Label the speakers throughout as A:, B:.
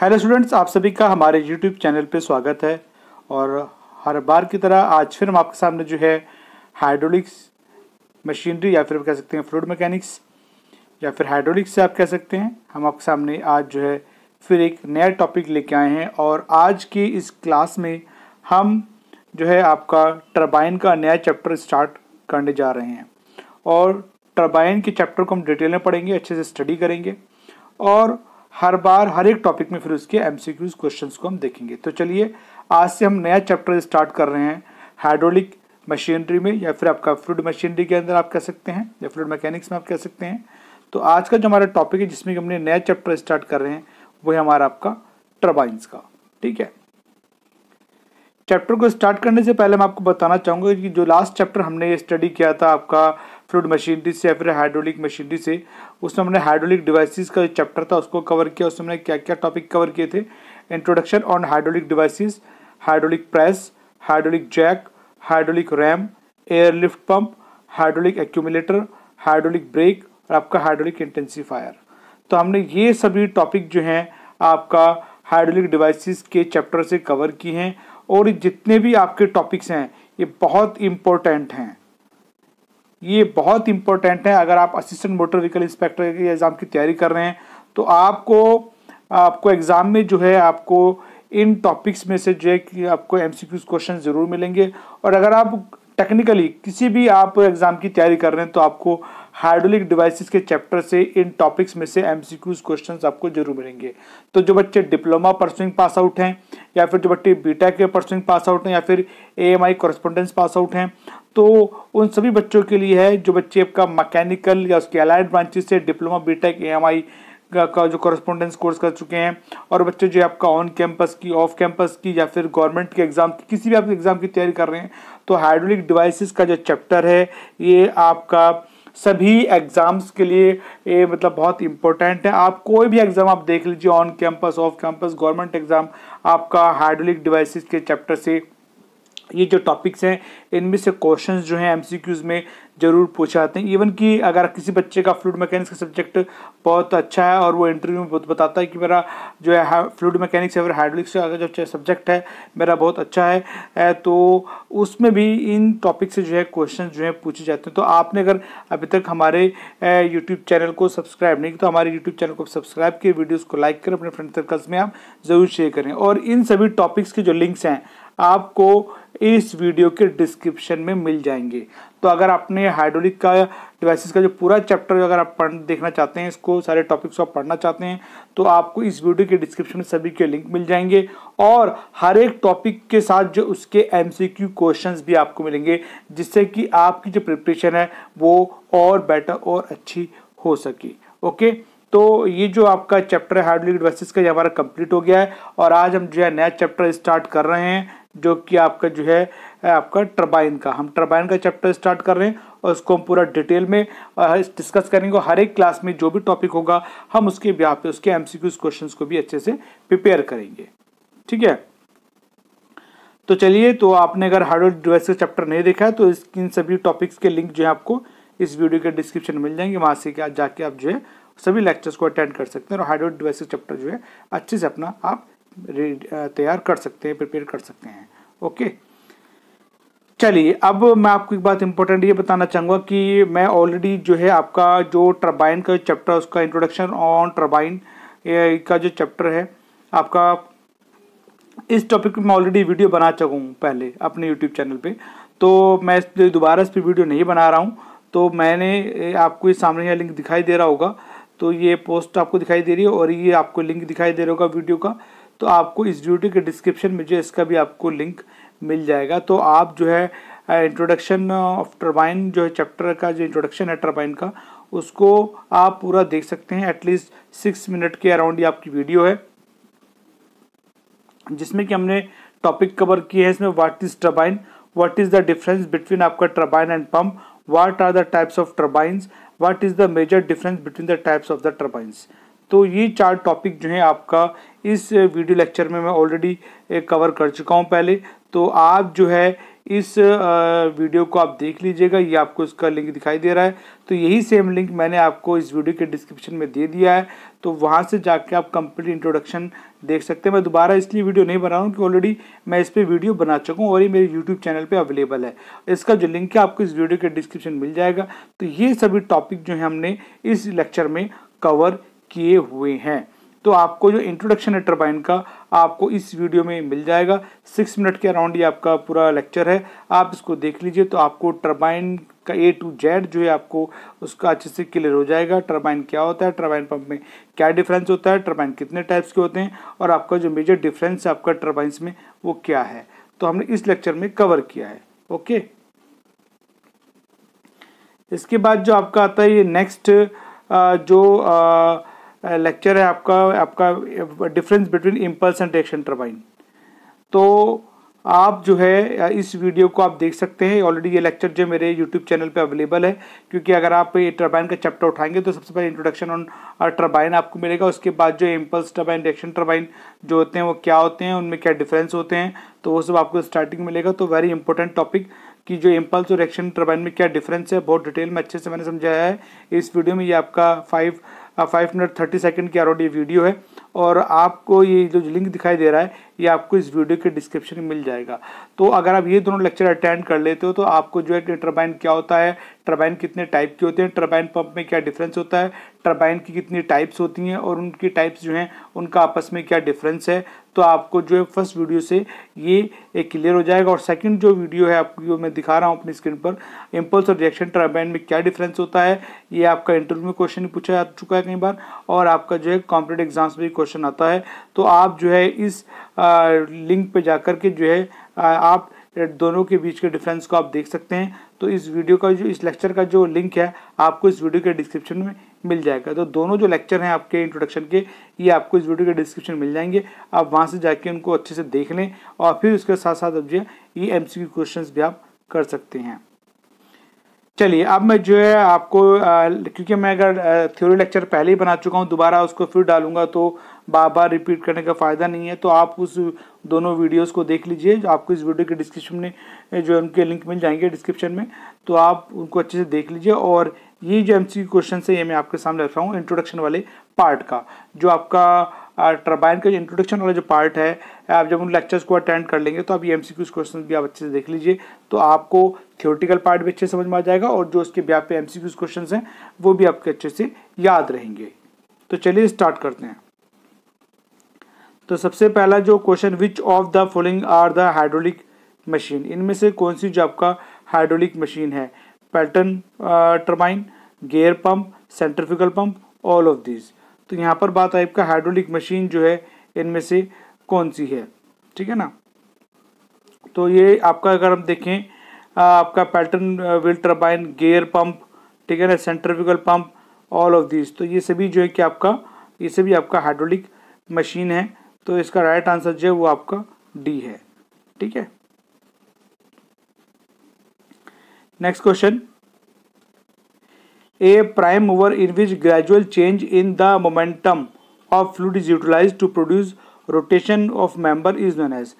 A: hello students आप सभी का हमारे यूट्यूब चैनल पे स्वागत है और हर बार की तरह आज फिर हम आपके सामने जो है हाइड्रोलिक्स मशीनरी या फिर कह सकते हैं फ्लूड मैकेनिक्स या फिर हाइड्रोलिक्स से आप कह सकते हैं हम आपके सामने आज जो है फिर एक नया टॉपिक लेके आए हैं और आज के इस क्लास में हम जो है आपका टर्बाइन का नया चैप्टर स्टार्ट करने जा रहे हैं और टर्बाइन के चैप्टर को हम डिटेल में पढ़ेंगे अच्छे से स्टडी करेंगे और हर बार हर एक टॉपिक में फिर उसके एम क्वेश्चंस को हम देखेंगे तो चलिए आज से हम नया चैप्टर स्टार्ट कर रहे हैं हाइड्रोलिक मशीनरी में या फिर आपका फ्लूड मशीनरी के अंदर आप कह सकते हैं या फ्लूड मैकेनिक्स में आप कह सकते हैं तो आज का जो हमारा टॉपिक है जिसमें कि हमने नया चैप्टर स्टार्ट कर रहे हैं वो है हमारा आपका टर्बाइंस का ठीक है चैप्टर को स्टार्ट करने से पहले मैं आपको बताना चाहूँगा कि जो लास्ट चैप्टर हमने स्टडी किया था आपका फ्लूड मशीनरी से या फिर हाइड्रोलिक मशीनरी से उसमें हमने हाइड्रोलिक डिवाइसेस का जो चैप्टर था उसको कवर किया उसमें हमने क्या क्या टॉपिक कवर किए थे introduction on hydraulic devices hydraulic press hydraulic jack hydraulic ram airlift pump hydraulic accumulator hydraulic brake और आपका हाइड्रोलिक इंटेंसीफायर तो हमने ये सभी टॉपिक जो हैं आपका हाइड्रोलिक डिवाइसिस के चैप्टर से कवर किए हैं और जितने भी आपके टॉपिक्स हैं ये बहुत इम्पोर्टेंट हैं ये बहुत इंपॉर्टेंट है अगर आप असिस्टेंट मोटर व्हीकल इंस्पेक्टर के एग्ज़ाम की तैयारी कर रहे हैं तो आपको आपको एग्ज़ाम में जो है आपको इन टॉपिक्स में से जो है कि आपको एम क्वेश्चन ज़रूर मिलेंगे और अगर आप टेक्निकली किसी भी आप एग्ज़ाम की तैयारी कर रहे हैं तो आपको हाइड्रोलिक डिवाइसेस के चैप्टर से इन टॉपिक्स में से एम क्वेश्चंस आपको जरूर मिलेंगे तो जो बच्चे डिप्लोमा परसुइंग पास आउट हैं या फिर जो बच्चे बीटेक के परसुइंग पास आउट हैं या फिर A M I pass out हैं तो उन सभी बच्चों के लिए है जो बच्चे आपका मैकेनिकल या उसके अलाइड ब्रांचेस से डिप्लोमा बीटेक एएमआई का जो कॉरस्पोंडेंस कोर्स कर चुके हैं और बच्चे जो आपका ऑन कैंपस की ऑफ कैंपस की या फिर गवर्नमेंट के एग्ज़ाम की किसी भी आप एग्ज़ाम की तैयारी कर रहे हैं तो हाइड्रोलिक डिवाइसेस का जो चैप्टर है ये आपका सभी एग्ज़ाम्स के लिए ये मतलब बहुत इंपॉर्टेंट है आप कोई भी एग्ज़ाम आप देख लीजिए on campus off campus government exam आपका हाइड्रोलिक डिवाइसिस के चैप्टर से ये जो टॉपिक्स हैं इनमें से क्वेश्चंस जो हैं एमसीक्यूज में ज़रूर पूछे जाते हैं इवन कि अगर किसी बच्चे का फ्लूड मैकेनिक्स का सब्जेक्ट बहुत अच्छा है और वो इंटरव्यू में बहुत बताता है कि मेरा जो है फ्लूड मैकेनिक्स या हाइड्रोलिक्स का जो सब्जेक्ट है मेरा बहुत अच्छा है तो उसमें भी इन टॉपिक से जो है क्वेश्चन जो है पूछे जाते हैं तो आपने अगर अभी तक हमारे यूट्यूब चैनल को सब्सक्राइब नहीं किया तो हमारे यूट्यूब चैनल को सब्सक्राइब किए वीडियोज़ को लाइक करें अपने फ्रेंड सर्कल्स में आप ज़रूर शेयर करें और इन सभी टॉपिक्स के जो लिंक्स हैं आपको इस वीडियो के डिस्क्रिप्शन में मिल जाएंगे तो अगर आपने हाइड्रोलिक का डिवाइसेस का जो पूरा चैप्टर अगर आप पढ़ देखना चाहते हैं इसको सारे टॉपिक्स आप पढ़ना चाहते हैं तो आपको इस वीडियो के डिस्क्रिप्शन में सभी के लिंक मिल जाएंगे और हर एक टॉपिक के साथ जो उसके एमसीक्यू क्वेश्चंस भी आपको मिलेंगे जिससे कि आपकी जो प्रिपरेशन है वो और बेटर और अच्छी हो सके ओके तो ये जो आपका चैप्टर है हाइड्रोलिक डिवाइसेस का ये हमारा कंप्लीट हो गया है और आज हम जो है नया चैप्टर स्टार्ट कर रहे हैं जो कि आपका जो है आपका टर्बाइन का हम टर्बाइन का चैप्टर स्टार्ट कर रहे हैं और उसको हम पूरा डिटेल में डिस्कस करेंगे हर एक क्लास में जो भी टॉपिक होगा हम उसके यहाँ पे उसके एमसीक्यूज क्वेश्चंस को भी अच्छे से प्रिपेयर करेंगे ठीक है तो चलिए तो आपने अगर हार्डवेयर डिवाइस का चैप्टर नहीं देखा है तो इस इन सभी टॉपिक्स के लिंक जो है आपको इस वीडियो के डिस्क्रिप्शन में मिल जाएंगे वहाँ से जाके आप जो है सभी लेक्चर्स को अटेंड कर सकते हैं और हार्डवेयर डिवाइस का चैप्टर जो है अच्छे से अपना आप तैयार कर सकते हैं प्रिपेयर कर सकते हैं ओके चलिए अब मैं आपको एक बात इम्पोर्टेंट ये बताना चाहूँगा कि मैं ऑलरेडी जो है आपका जो टर्बाइन का चैप्टर उसका इंट्रोडक्शन ऑन टर्बाइन का जो चैप्टर है आपका इस टॉपिक पे मैं ऑलरेडी वीडियो बना चुका हूँ पहले अपने यूट्यूब चैनल पे तो मैं दोबारा इस पर वीडियो नहीं बना रहा हूँ तो मैंने आपको ये सामने यह लिंक दिखाई दे रहा होगा तो ये पोस्ट आपको दिखाई दे रही है और ये आपको लिंक दिखाई दे रहा होगा वीडियो का तो आपको इस ड्यूटी के डिस्क्रिप्शन में जो इसका भी आपको लिंक मिल जाएगा तो आप जो है इंट्रोडक्शन ऑफ टर्बाइन जो है चैप्टर का जो इंट्रोडक्शन है टर्बाइन का उसको आप पूरा देख सकते हैं एटलीस्ट सिक्स मिनट के अराउंड ये आपकी वीडियो है जिसमें कि हमने टॉपिक कवर किए हैं इसमें what is turbine what is the difference between आपका turbine and pump what are the types of turbines what is the major difference between the types of the turbines तो ये चार टॉपिक जो है आपका इस वीडियो लेक्चर में मैं ऑलरेडी कवर कर चुका हूँ पहले तो आप जो है इस वीडियो को आप देख लीजिएगा ये आपको इसका लिंक दिखाई दे रहा है तो यही सेम लिंक मैंने आपको इस वीडियो के डिस्क्रिप्शन में दे दिया है तो वहाँ से जाके आप कंप्लीट इंट्रोडक्शन देख सकते हैं मैं दोबारा इसलिए वीडियो नहीं बना रहा हूँ कि ऑलरेडी मैं इस पर वीडियो बना चुका हूँ और ये मेरे यूट्यूब चैनल पर अवेलेबल है इसका जो लिंक है आपको इस वीडियो के डिस्क्रिप्शन मिल जाएगा तो ये सभी टॉपिक जो है हमने इस लेक्चर में कवर किए हुए हैं तो आपको जो इंट्रोडक्शन है टर्बाइन का आपको इस वीडियो में मिल जाएगा सिक्स मिनट के अराउंड ये आपका पूरा लेक्चर है आप इसको देख लीजिए तो आपको टर्बाइन का ए टू जेड जो है आपको उसका अच्छे से क्लियर हो जाएगा टर्बाइन क्या होता है टर्बाइन पंप में क्या डिफरेंस होता है टर्बाइन कितने टाइप्स के होते हैं और आपका जो मेजर डिफरेंस है आपका टर्बाइंस में वो क्या है तो हमने इस लेक्चर में कवर किया है ओके इसके बाद जो आपका आता है ये नेक्स्ट जो आ, लेक्चर है आपका आपका difference between impulse and reaction turbine तो आप जो है इस वीडियो को आप देख सकते हैं ऑलरेडी ये लेक्चर जो मेरे यूट्यूब चैनल पे अवेलेबल है क्योंकि अगर आप ये टर्बाइन का चैप्टर उठाएंगे तो सबसे पहले इंट्रोडक्शन ऑन टर्बाइन आपको मिलेगा उसके बाद जो इम्पल्स टर्बाइन रिएक्शन टर्बाइन जो होते हैं वो क्या होते हैं उनमें क्या डिफरेंस होते हैं तो वो सब आपको स्टार्टिंग मिलेगा तो वेरी इंपॉर्टेंट टॉपिक कि जो इम्पल्स और रिएक्शन टर्बाइन में क्या डिफरेंस है बहुत डिटेल में अच्छे से मैंने समझाया है इस वीडियो में ये आपका five five minute thirty second की आर वीडियो है और आपको ये जो लिंक दिखाई दे रहा है ये आपको इस वीडियो के डिस्क्रिप्शन में मिल जाएगा तो अगर आप ये दोनों लेक्चर अटेंड कर लेते हो तो आपको जो है कि टर्बाइन क्या होता है टर्बाइन कितने टाइप के होते हैं टर्बाइन पंप में क्या डिफरेंस होता है टर्बाइन की कितनी टाइप्स होती हैं और उनकी टाइप्स जो हैं उनका आपस में क्या डिफरेंस है तो आपको जो है फर्स्ट वीडियो से ये एक क्लियर हो जाएगा और सेकंड जो वीडियो है आपको मैं दिखा रहा हूँ अपनी स्क्रीन पर इम्पल्स और रिएक्शन टर्बाइन में क्या डिफरेंस होता है ये आपका इंटरव्यू में क्वेश्चन पूछा जा चुका है कई बार और आपका जो है कॉम्पिटेटिव एग्जाम्स में क्वेश्चन क्वेश्चन आता है तो आप जो है इस लिंक पे जाकर के जो है आप दोनों के बीच के डिफरेंस को आप देख सकते हैं तो इस वीडियो का जो इस लेक्चर का जो लिंक है आपको इस वीडियो के डिस्क्रिप्शन में मिल जाएगा तो दोनों जो लेक्चर हैं आपके इंट्रोडक्शन के ये आपको इस वीडियो के डिस्क्रिप्शन मिल जाएंगे आप वहाँ से जाके उनको अच्छे से देख लें और फिर उसके साथ साथ अब जो ये एम क्वेश्चन भी आप कर सकते हैं चलिए अब मैं जो है आपको आ, क्योंकि मैं अगर थ्योरी लेक्चर पहले ही बना चुका हूँ दोबारा उसको फिर डालूंगा तो बार बार रिपीट करने का फ़ायदा नहीं है तो आप उस दोनों वीडियोस को देख लीजिए आपको इस वीडियो के डिस्क्रिप्शन में जो उनके लिंक मिल जाएंगे डिस्क्रिप्शन में तो आप उनको अच्छे से देख लीजिए और ये जो एम सी क्वेश्चन है ये मैं आपके सामने रख रहा हूँ इंट्रोडक्शन वाले पार्ट का जो आपका टर्बाइन का जो इंट्रोडक्शन वाला जो पार्ट है आप जब उन लेक्चर्स को अटेंड कर लेंगे तो आप ये एम क्वेश्चन भी आप अच्छे से देख लीजिए तो आपको थियोटिकल पार्ट भी अच्छे समझ में आ जाएगा और जो उसके ब्याप पे एम क्वेश्चन हैं वो भी आपके अच्छे से याद रहेंगे तो चलिए स्टार्ट करते हैं तो सबसे पहला जो question which of the following are the hydraulic machine इनमें से कौन सी जो आपका हाइड्रोलिक मशीन है Pelton turbine gear pump centrifugal pump all of this तो यहाँ पर बात आई आपका हाइड्रोलिक मशीन जो है इनमें से कौन सी है ठीक है ना तो ये आपका अगर हम देखें आपका Pelton wheel turbine gear pump ठीक है ना centrifugal pump all of this तो ये सभी जो है कि आपका ये सभी आपका हाइड्रोलिक मशीन है तो इसका राइट आंसर जो है वो आपका डी है ठीक है next question a prime mover in which gradual change in the momentum of fluid is utilized to produce rotation of member is known as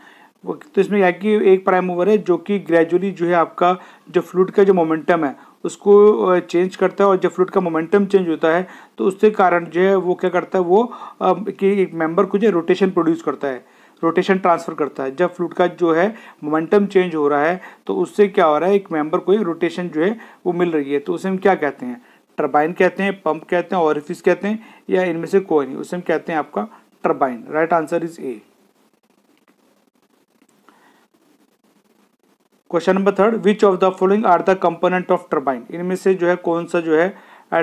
A: तो इसमें क्या कि एक प्राइम मूवर है जो कि ग्रेजुअली जो है आपका जो फ्लूड का जो मोमेंटम है उसको चेंज करता है और जब फ्लूड का मोमेंटम चेंज होता है तो उसके कारण जो है वो क्या करता है वो कि एक मेंबर को जो रोटेशन प्रोड्यूस करता है रोटेशन ट्रांसफ़र करता है जब फ्लूड का जो है मोमेंटम चेंज हो रहा है तो उससे क्या हो रहा है एक मेंबर को रोटेशन जो है वो मिल रही है तो उसे हम क्या कहते हैं टर्बाइन कहते हैं पंप कहते हैं और इफिस कहते हैं या इनमें से कोई नहीं उसे हम कहते हैं आपका turbine right answer is A question number third which of the following are the component of turbine इनमें से जो है कौन सा जो है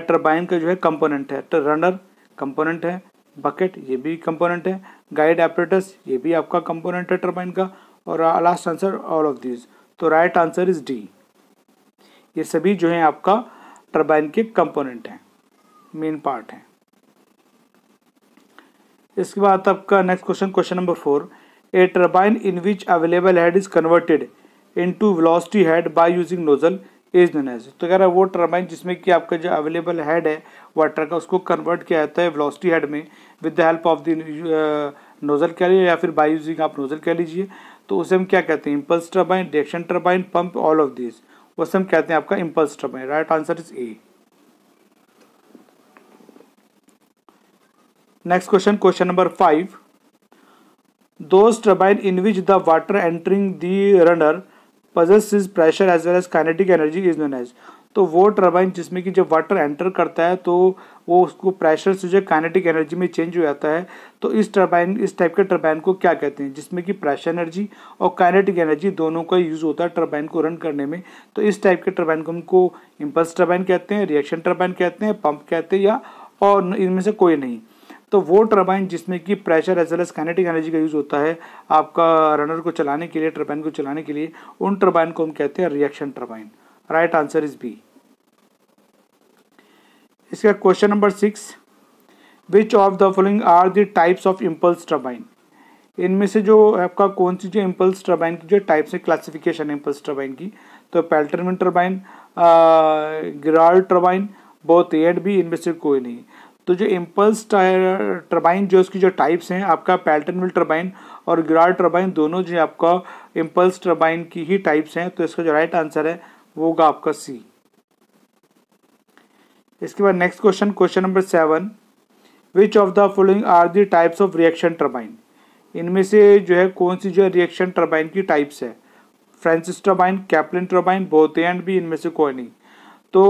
A: टर्बाइन का जो है कंपोनेंट है रनर तो कंपोनेंट है बकेट ये भी कंपोनेंट है गाइड एपरेटस ये भी आपका कंपोनेंट है टर्बाइन का और last answer all of this तो राइट आंसर इज डी ये सभी जो है आपका टरबाइन के कंपोनेंट हैं मेन पार्ट हैं इसके बाद आपका next question question number four a turbine in which available head is converted into velocity head by using nozzle is known as तो कह रहा है वो टर्बाइन जिसमें कि आपका जो अवेलेबल हेड है वाटर का उसको कन्वर्ट किया जाता है वेलोसिटी हेड में with the help of the nozzle कह लीजिए या फिर बाय यूजिंग आप नोजल कह लीजिए तो उसे हम क्या कहते हैं impulse turbine reaction turbine pump all of this उसे हम कहते हैं आपका impulse turbine right answer is A next question question number five those turbine in which the water entering the runner passes is pressure as well as kinetic energy is known as तो वो turbine जिसमें कि जब water enter करता है तो वो उसको प्रेशर से जो काइनेटिक एनर्जी में चेंज हो जाता है तो इस टर्बाइन इस टाइप के टर्बाइन को क्या कहते हैं जिसमें कि प्रेशर एनर्जी और काइनेटिक एनर्जी दोनों का यूज़ होता है टर्बाइन को रन करने में तो इस टाइप के टर्बाइन को हमको इम्पल्स टर्बाइन कहते हैं रिएक्शन टर्बाइन कहते हैं पंप कहते हैं या और इनमें से कोई नहीं तो वो टर्बाइन जिसमें कि pressure as well as kinetic energy का यूज़ होता है आपका रनर को चलाने के लिए टर्बाइन को चलाने के लिए उन टर्बाइन को हम कहते हैं reaction turbine right answer is B इसका question number six which of the following are the types of impulse turbine इनमें से जो आपका कौन सी जो इम्पल्स टर्बाइन की जो टाइप्स है क्लासिफिकेशन है इम्पल्स टर्बाइन की तो पेल्टरमिन टर्बाइन गिरार्ड टर्बाइन बहुत एड भी इनमें से कोई नहीं तो जो इम्पल्स टर्बाइन जो उसकी जो टाइप्स हैं आपका पैल्टन मिल टर्बाइन और ग्राल टर्बाइन दोनों जो आपका इम्पल्स टर्बाइन की ही टाइप्स हैं तो इसका जो राइट आंसर है वो होगा आपका सी इसके बाद next question question number seven which of the following are the types of reaction turbine इनमें से जो है कौन सी जो है रिएक्शन टर्बाइन की टाइप्स है Francis turbine Kaplan turbine and भी इनमें से कोई नहीं तो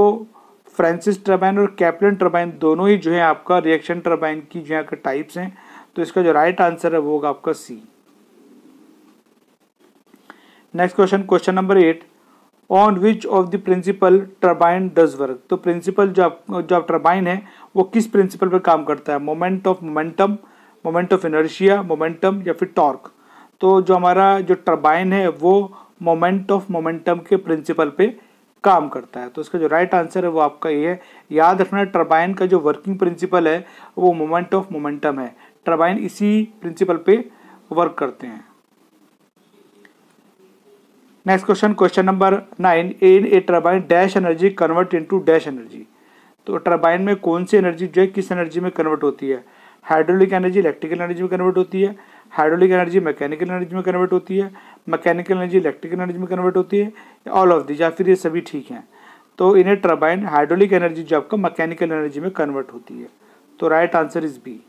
A: फ्रांसिस टर्बाइन और कैप्लिन टर्बाइन दोनों ही जो है आपका रिएक्शन टर्बाइन की जो है टाइप्स हैं तो इसका जो राइट right आंसर है वो होगा आपका C next question question number eight on which of the principle turbine does work तो प्रिंसिपल जो आप जो आप टर्बाइन है वो किस प्रिंसिपल पर काम करता है moment of momentum moment of inertia momentum या फिर टॉर्क तो जो हमारा जो टर्बाइन है वो मोमेंट ऑफ मोमेंटम के प्रिंसिपल पे काम करता है तो इसका जो राइट right आंसर है वो आपका ये है याद रखना टर्बाइन का जो वर्किंग प्रिंसिपल है वो मोमेंट ऑफ मोमेंटम है टर्बाइन इसी प्रिंसिपल पे वर्क करते हैं next question question number nine in a turbine dash energy convert into dash energy तो टर्बाइन में कौन सी एनर्जी जो है किस एनर्जी में कन्वर्ट होती है हाइड्रोलिक एनर्जी इलेक्ट्रिकल एनर्जी में कन्वर्ट होती है हाइड्रोलिक एनर्जी मैकेनिकल एनर्जी में कन्वर्ट होती है मैकेनिकल एनर्जी इलेक्ट्रिकल एनर्जी में कन्वर्ट होती है ऑल ऑफ दी या फिर ये सभी ठीक हैं तो इन्हें टर्बाइन हाइड्रोलिक एनर्जी जो आपका मैकेनिकल एनर्जी में कन्वर्ट होती है तो राइट आंसर इज बी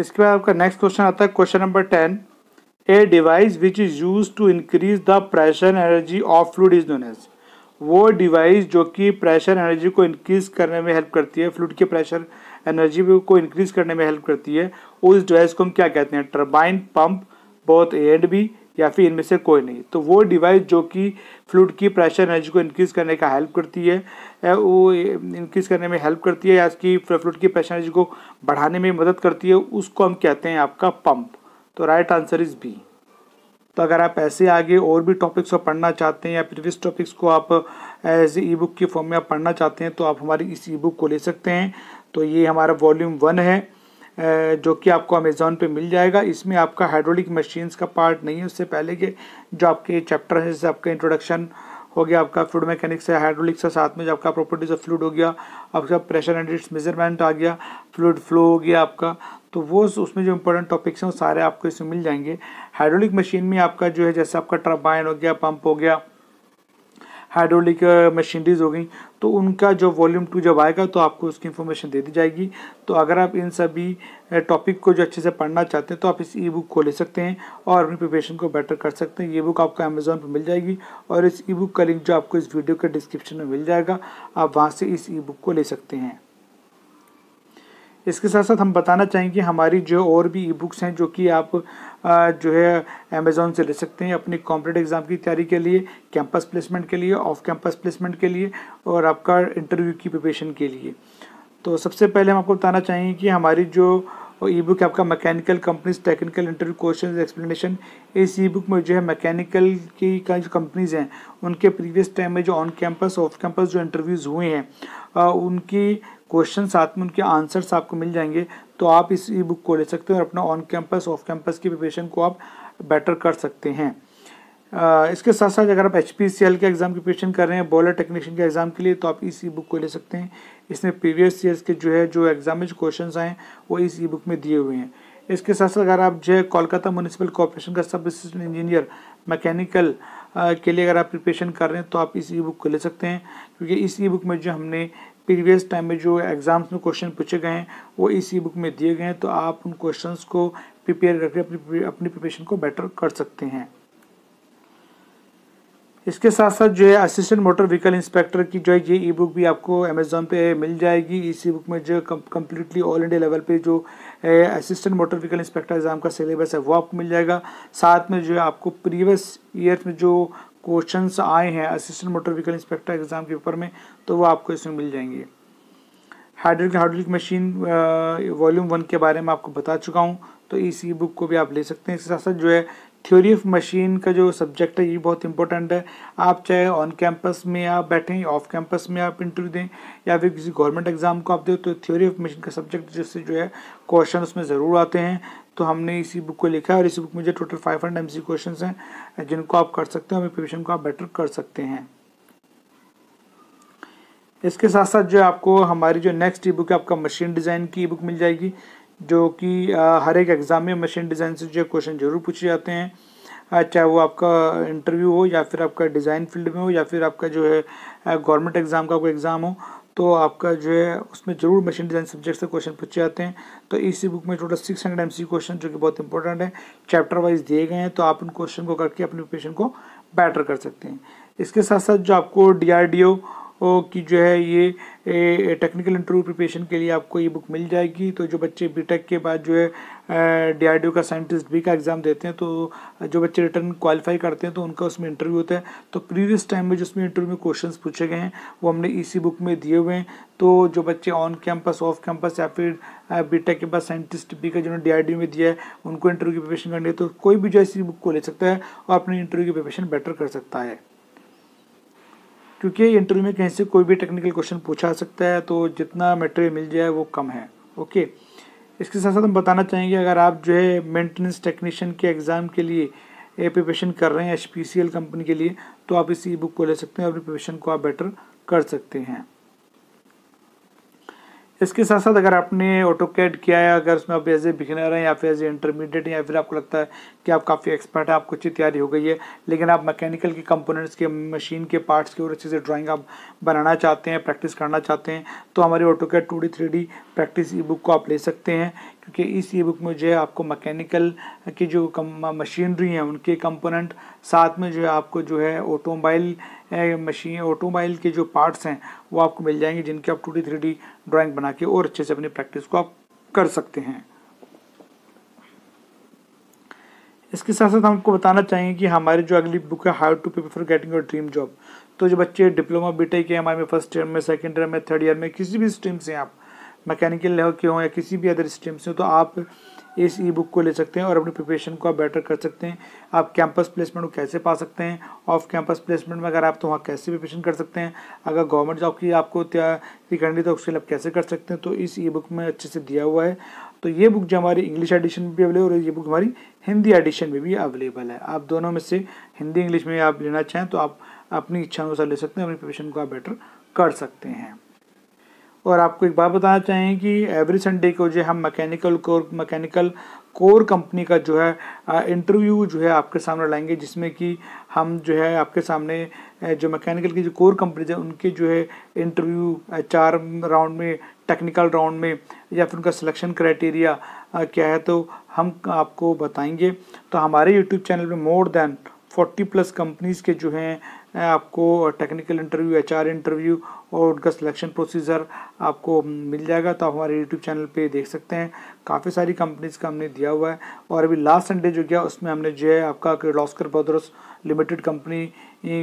A: इसके बाद आपका नेक्स्ट क्वेश्चन आता है question number ten a device which is use to increase the pressure energy of fluid is known as वो डिवाइस जो कि प्रेशर एनर्जी को इंक्रीज करने में हेल्प करती है फ्लूड के प्रेशर एनर्जी को इंक्रीज करने में हेल्प करती है उस डिवाइस को हम क्या कहते हैं टर्बाइन पंप बहुत ए एंड बी या फिर इनमें से कोई नहीं तो वो डिवाइस जो कि फ्लूड की प्रेशर एनर्जी को इंक्रीज करने का हेल्प करती है वो इंक्रीज करने में हेल्प करती है या इसकी फ्लूड की प्रेशर एनर्जी को बढ़ाने में मदद करती है उसको हम कहते हैं आपका पंप तो राइट आंसर इज बी तो अगर आप ऐसे आगे और भी टॉपिक्स को पढ़ना चाहते हैं या प्रीवियस टॉपिक्स को आप एज ई बुक के फॉर्म में आप पढ़ना चाहते हैं तो आप हमारी इस ई बुक को ले सकते हैं तो ये हमारा वॉल्यूम वन है जो कि आपको अमेज़ोन पे मिल जाएगा इसमें आपका हाइड्रोलिक मशीन्स का पार्ट नहीं है उससे पहले के जो आपके चैप्टर हैं जैसे आपका इंट्रोडक्शन हो गया आपका फ्लूड मैकेनिक्स है हाइड्रोलिक्स है साथ में जो आपका प्रॉपर्टीज ऑफ फ्लूड हो गया आपका प्रेशर एंड इट्स मेजरमेंट आ गया फ्लूड फ्लो हो गया आपका तो वो उसमें जो इंपॉर्टेंट टॉपिक्स हैं वो सारे आपको इसमें मिल जाएंगे हाइड्रोलिक मशीन में आपका जो है जैसे आपका ट्रबाइन हो गया पंप हो गया हाइड्रोलिक मशीनरीज हो गई तो उनका जो वॉल्यूम टू जब आएगा तो आपको उसकी इन्फॉर्मेशन दे दी जाएगी तो अगर आप इन सभी टॉपिक को जो अच्छे से पढ़ना चाहते हैं तो आप इस ई बुक को ले सकते हैं और अपनी प्रिपरेशन को बेटर कर सकते हैं ये बुक आपको अमेज़ोन पर मिल जाएगी और इस ई बुक का लिंक जो आपको इस वीडियो के डिस्क्रिप्शन में मिल जाएगा आप वहाँ से इस ई बुक को ले सकते हैं इसके साथ साथ हम बताना चाहेंगे हमारी जो और भी ई बुक्स हैं जो कि आप जो है अमेजोन से ले सकते हैं अपनी कॉम्पिटेट एग्ज़ाम की तैयारी के लिए कैंपस प्लेसमेंट के लिए ऑफ कैंपस प्लेसमेंट के लिए और आपका इंटरव्यू की प्रिपरेशन के लिए तो सबसे पहले हम आपको बताना चाहेंगे कि हमारी जो और ई बुक आपका mechanical companies technical interview question explanation इस ई बुक में जो है मैकेनिकल की का जो कंपनीज़ हैं उनके प्रीवियस टाइम में जो ऑन कैंपस ऑफ कैंपस जो इंटरव्यूज़ हुए हैं उनकी क्वेश्चन साथ में उनके आंसर्स आपको मिल जाएंगे तो आप इस ई बुक को ले सकते हैं और अपना ऑन कैंपस ऑफ कैंपस की प्रिपरेशन को आप बेटर कर सकते हैं इसके साथ साथ अगर आप एच के एग्ज़ाम की प्रिपरेशन कर रहे हैं बॉलर टेक्नीशियन के एग्ज़ाम के लिए तो आप इस ई बुक को ले सकते हैं इसमें प्रीवियस ईयर्स के जो है जो एग्जाम जो क्वेश्चन आए वो इस ई बुक में दिए हुए हैं इसके साथ साथ अगर आप जो है कोलकाता म्यूनसिपल कॉरपोरेशन का सब असिस्टेंट इंजीनियर मैकेनिकल के लिए अगर आप प्रिपरेशन कर रहे हैं तो आप इस ई बुक को ले सकते हैं क्योंकि इस ई बुक में जो हमने प्रीवियस टाइम में जो एग्ज़ाम्स में क्वेश्चन पूछे गए हैं वो इस ई बुक में दिए गए हैं तो आप उन क्वेश्चन को प्रिपेयर करके अपनी अपनी प्रिपरेशन को बेटर कर सकते हैं इसके साथ साथ जो है असिस्टेंट मोटर व्हीकल इंस्पेक्टर की जो है ये ई बुक भी आपको अमेज़ोन पे मिल जाएगी इस ई बुक में जो कम्प्लीटली ऑल इंडिया लेवल पे जो assistant motor vehicle inspector exam का सिलेबस है वो आपको मिल जाएगा साथ में जो है आपको प्रीवियस ईयर में जो क्वेश्चन आए हैं assistant motor vehicle inspector exam के पेपर में तो वो आपको इसमें मिल जाएंगे hydraulic hydraulic machine volume one के बारे में आपको बता चुका हूँ तो इस ई बुक को भी आप ले सकते हैं इसके साथ साथ जो है थ्योरी ऑफ मशीन का जो सब्जेक्ट है ये बहुत इंपॉर्टेंट है आप चाहे ऑन कैंपस में आप बैठें ऑफ कैंपस में आप इंटरव्यू दें या फिर किसी गवर्नमेंट एग्जाम को आप दें तो थ्योरी ऑफ मशीन का सब्जेक्ट जिससे जो है क्वेश्चन उसमें ज़रूर आते हैं तो हमने इसी बुक को लिखा है और इसी बुक में जो total five hundred M C question हैं जिनको आप कर सकते हैं प्रिपरेशन को आप बेटर कर सकते हैं इसके साथ साथ जो आपको हमारी जो नेक्स्ट ई बुक है आपका मशीन डिज़ाइन की ई बुक मिल जाएगी जो कि हर एक एग्ज़ाम में मशीन डिज़ाइन से जो क्वेश्चन जरूर पूछे जाते हैं चाहे वो आपका इंटरव्यू हो या फिर आपका डिज़ाइन फील्ड में हो या फिर आपका जो है गवर्नमेंट एग्ज़ाम का कोई एग्ज़ाम हो तो आपका जो है उसमें ज़रूर मशीन डिज़ाइन सब्जेक्ट से क्वेश्चन पूछे जाते हैं तो इसी बुक में total six hundred M C question जो कि बहुत इंपॉर्टेंट है चैप्टर वाइज दिए गए हैं तो आप उन क्वेश्चन को करके अपने प्रिपरेशन को बेटर कर सकते हैं इसके साथ साथ जो आपको डी आर डी ओ की जो है ये टेक्निकल इंटरव्यू प्रिपरेशन के लिए आपको ये बुक मिल जाएगी तो जो बच्चे बीटेक के बाद जो है डी का साइंटिस्ट बी का एग्ज़ाम देते हैं तो जो बच्चे रिटर्न क्वालिफाई करते हैं तो उनका उसमें इंटरव्यू होता है तो प्रीवियस टाइम में जिसमें इंटरव्यू में क्वेश्चन पूछे गए हैं वो हमने इसी बुक में दिए हुए हैं तो जो बच्चे ऑन कैंपस ऑफ कैंपस या फिर बीटेक के बाद साइंटिस्ट बी का जिन्होंने डी में दिया है उनको इंटरव्यू की प्रिपेशन करनी है तो कोई भी जो है इसी बुक को ले सकता है और अपनी इंटरव्यू की प्रिपेशन बेटर कर सकता है क्योंकि इंटरव्यू में कहीं से कोई भी टेक्निकल क्वेश्चन पूछा सकता है तो जितना मटेरियल मिल जाए वो कम है ओके इसके साथ साथ हम बताना चाहेंगे अगर आप जो है मेंटेनेंस टेक्नीशियन के एग्ज़ाम के लिए प्रिपरेशन कर रहे हैं एच कंपनी के लिए तो आप इस ई बुक को ले सकते हैं और प्रिपरेशन को आप बेटर कर सकते हैं इसके साथ साथ अगर आपने ऑटो कैड किया है अगर उसमें आप एज ए बिगनर हैं या फिर एज ए इंटरमीडिएट या फिर आपको लगता है कि आप काफ़ी एक्सपर्ट हैं आपको अच्छी तैयारी हो गई है लेकिन आप मैकेनिकल के कंपोनेंट्स के मशीन के पार्ट्स के और अच्छे से ड्राइंग आप बनाना चाहते हैं प्रैक्टिस करना चाहते हैं तो हमारे auto CAD two D three D practice e book को आप ले सकते हैं क्योंकि इस ई बुक में जो है आपको मैकेनिकल की जो मशीनरी हैं उनके कंपोनेंट साथ में जो है आपको जो है ऑटोमोबाइल मशीन ऑटोमोबाइल के जो पार्ट्स हैं वो आपको मिल जाएंगे जिनके आप two D three D drawing बना के और अच्छे से अपनी प्रैक्टिस को आप कर सकते हैं इसके साथ साथ हम आपको बताना चाहेंगे कि हमारी जो अगली बुक है how to prepare for getting your dream job तो जो बच्चे डिप्लोमा बीटेक के हमारे फर्स्ट ईयर में सेकेंड ईयर में थर्ड ईयर में किसी भी स्ट्रीम से आप मैकेनिकल लेवल के हों या किसी भी अदर स्ट्रीम से हो तो आप इस ई बुक को ले सकते हैं और अपनी प्रिपरेशन को आप बेटर कर सकते हैं आप कैंपस प्लेसमेंट को कैसे पा सकते हैं ऑफ कैंपस प्लेसमेंट में अगर आप तो वहाँ कैसे प्रिपरेशन कर सकते हैं अगर गवर्नमेंट जॉब की आपको तैयारी करनी तो उसके लिए आप कैसे कर सकते हैं तो इस ई बुक में अच्छे से दिया हुआ है तो ये बुक जो हमारी इंग्लिश एडिशन में भी अवेलेबल और ये बुक हमारी हिंदी एडिशन में भी अवेलेबल है आप दोनों में से हिंदी इंग्लिश में आप लेना चाहें तो आप अपनी इच्छा अनुसार ले सकते हैं अपनी प्रिपरेशन को आप बेटर कर सकते हैं और आपको एक बात बताना चाहेंगे कि एवरी संडे को जो है हम mechanical core mechanical core company का जो है इंटरव्यू जो है आपके सामने लाएंगे जिसमें कि हम जो है आपके सामने जो मैकेनिकल की जो कोर कंपनीज हैं उनके जो है इंटरव्यू चार राउंड में टेक्निकल राउंड में या फिर उनका सिलेक्शन क्राइटेरिया क्या है तो हम आपको बताएंगे तो हमारे यूट्यूब चैनल में more than forty plus companies के जो हैं आपको टेक्निकल इंटरव्यू एच इंटरव्यू और उनका सिलेक्शन प्रोसीजर आपको मिल जाएगा तो आप हमारे यूट्यूब चैनल पे देख सकते हैं काफ़ी सारी कंपनीज़ का हमने दिया हुआ है और अभी लास्ट संडे जो गया उसमें हमने जो है आपका लॉस्कर ब्रदर्स लिमिटेड कंपनी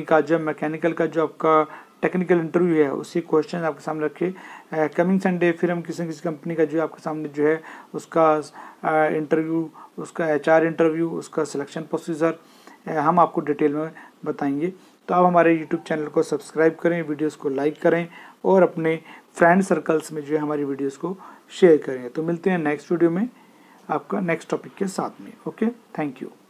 A: का जो मैकेनिकल का जो आपका टेक्निकल इंटरव्यू है उसी क्वेश्चन आपके सामने रखे कमिंग संडे फिर हम किसी किसी कंपनी का जो है आपके सामने जो है उसका इंटरव्यू उसका एचआर इंटरव्यू उसका सिलेक्शन प्रोसीजर हम आपको डिटेल में बताएंगे तो आप हमारे यूट्यूब चैनल को सब्सक्राइब करें वीडियोस को लाइक करें और अपने फ्रेंड सर्कल्स में जो है हमारी वीडियोस को शेयर करें तो मिलते हैं नेक्स्ट वीडियो में आपका नेक्स्ट टॉपिक के साथ में ओके थैंक यू